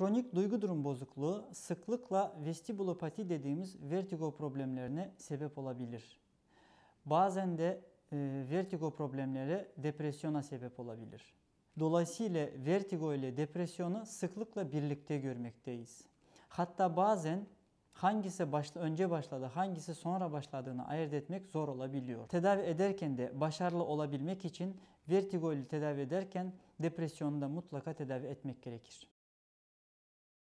Kronik duygu durum bozukluğu sıklıkla vestibulopati dediğimiz vertigo problemlerine sebep olabilir. Bazen de e, vertigo problemleri depresyona sebep olabilir. Dolayısıyla vertigo ile depresyonu sıklıkla birlikte görmekteyiz. Hatta bazen hangisi başla, önce başladı, hangisi sonra başladığını ayırt etmek zor olabiliyor. Tedavi ederken de başarılı olabilmek için vertigo ile tedavi ederken depresyonu da mutlaka tedavi etmek gerekir.